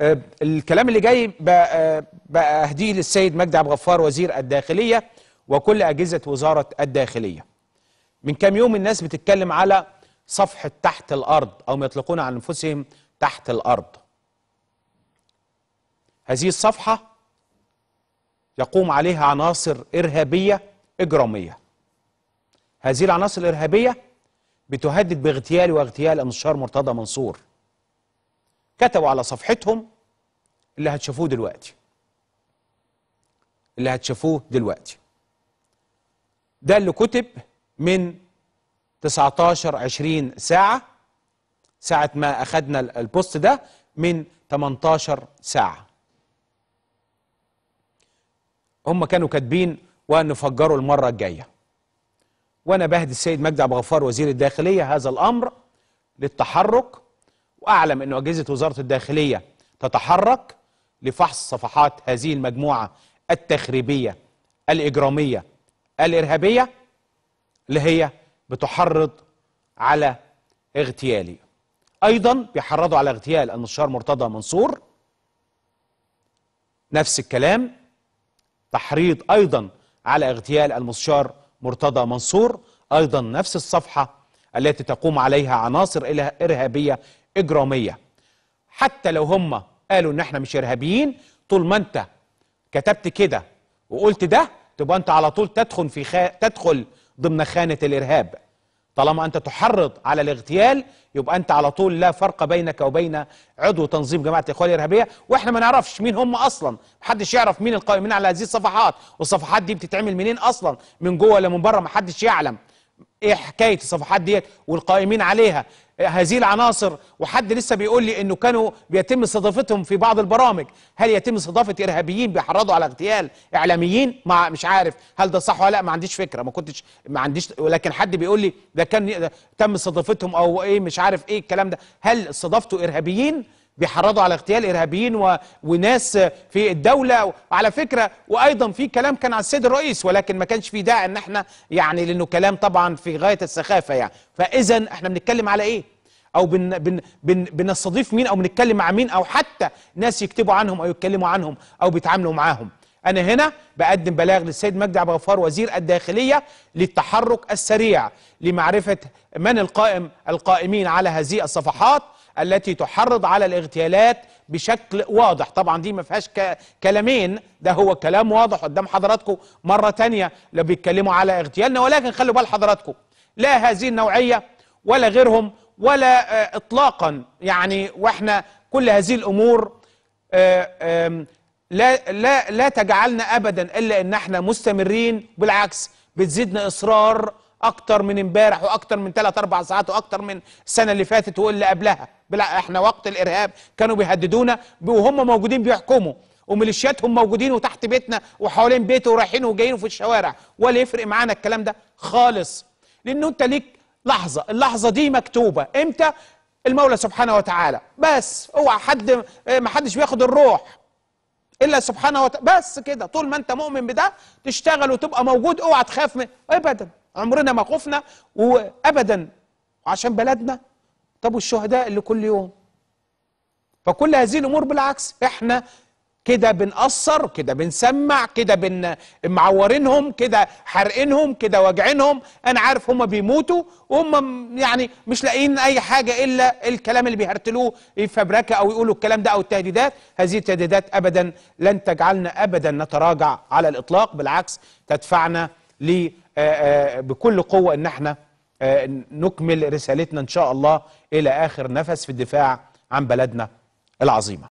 آه، الكلام اللي جاي آه، بقى اهديه للسيد مجدي عبد الغفار وزير الداخليه وكل اجهزه وزاره الداخليه. من كام يوم الناس بتتكلم على صفحه تحت الارض او ما يطلقون عن انفسهم تحت الارض. هذه الصفحه يقوم عليها عناصر ارهابيه اجراميه. هذه العناصر الارهابيه بتهدد باغتيال واغتيال المستشار مرتضى منصور. كتبوا على صفحتهم اللي هتشوفوه دلوقتي اللي هتشوفوه دلوقتي ده اللي كتب من 19 20 ساعة ساعة ما أخدنا البوست ده من 18 ساعة هم كانوا كاتبين ونفجروا المرة الجاية وأنا بهدي السيد مجدي عبد الغفار وزير الداخلية هذا الأمر للتحرك وأعلم أن أجهزة وزارة الداخلية تتحرك لفحص صفحات هذه المجموعة التخريبية الإجرامية الإرهابية اللي هي بتحرض على اغتيالي أيضا بيحرضوا على اغتيال المستشار مرتضى منصور نفس الكلام تحريض أيضا على اغتيال المستشار مرتضى منصور أيضا نفس الصفحة التي تقوم عليها عناصر إرهابية اجراميه حتى لو هم قالوا ان احنا مش ارهابيين طول ما انت كتبت كده وقلت ده تبقى انت على طول تدخل في خا... تدخل ضمن خانه الارهاب طالما انت تحرض على الاغتيال يبقى انت على طول لا فرق بينك وبين عضو تنظيم جماعه الاخوان الارهابيه واحنا ما نعرفش مين هم اصلا محدش يعرف مين القائمين على هذه الصفحات والصفحات دي بتتعمل منين اصلا من جوه ولا من بره محدش يعلم ايه حكايه الصفحات ديت والقائمين عليها هذه العناصر وحد لسه بيقول لي انه كانوا بيتم استضافتهم في بعض البرامج هل يتم استضافه ارهابيين بيحرضوا على اغتيال اعلاميين ما مش عارف هل ده صح ولا لا ما عنديش فكره ما كنتش ما عنديش ولكن حد بيقول لي ده كان تم استضافتهم او ايه مش عارف ايه الكلام ده هل استضافتوا ارهابيين بيحرضوا على اغتيال ارهابيين و... وناس في الدوله وعلى فكره وايضا في كلام كان على السيد الرئيس ولكن ما كانش في داعي ان احنا يعني لانه كلام طبعا في غايه السخافه يعني فاذا احنا بنتكلم على ايه؟ او بن بن بن بنستضيف مين او بنتكلم مع مين او حتى ناس يكتبوا عنهم او يتكلموا عنهم او بيتعاملوا معاهم انا هنا بقدم بلاغ للسيد مجدي عبد الغفار وزير الداخليه للتحرك السريع لمعرفه من القائم القائمين على هذه الصفحات التي تحرض على الاغتيالات بشكل واضح طبعا دي ما فيهاش كلامين ده هو كلام واضح قدام حضراتكم مرة تانية لو بيتكلموا على اغتيالنا ولكن خلوا بال حضراتكم لا هذه النوعية ولا غيرهم ولا آه، اطلاقا يعني واحنا كل هذه الامور آه، لا لا لا تجعلنا ابدا الا ان احنا مستمرين بالعكس بتزيدنا اصرار اكتر من امبارح واكتر من ثلاث اربع ساعات واكتر من السنه اللي فاتت واللي قبلها بلا احنا وقت الارهاب كانوا بيهددونا وهم موجودين بيحكموا وميليشياتهم موجودين وتحت بيتنا وحوالين بيته ورايحين وجايين في الشوارع ولا يفرق معانا الكلام ده خالص لانه انت ليك لحظه اللحظه دي مكتوبه امتى المولى سبحانه وتعالى بس اوعى حد ما حدش بياخد الروح الا سبحانه وتعالى بس كده طول ما انت مؤمن بده تشتغل وتبقى موجود اوعى تخاف من ابدا عمرنا ما خفنا وابدا عشان بلدنا طب والشهداء اللي كل يوم فكل هذه الامور بالعكس احنا كده بنقصر كده بنسمع كده بن معورينهم كده حارقينهم كده واجعينهم انا عارف هم بيموتوا وهم يعني مش لاقيين اي حاجه الا الكلام اللي بيهرتلوه فبركه او يقولوا الكلام ده او التهديدات هذه التهديدات ابدا لن تجعلنا ابدا نتراجع على الاطلاق بالعكس تدفعنا ل آه، آه، بكل قوه ان احنا آه، نكمل رسالتنا ان شاء الله الى اخر نفس في الدفاع عن بلدنا العظيمه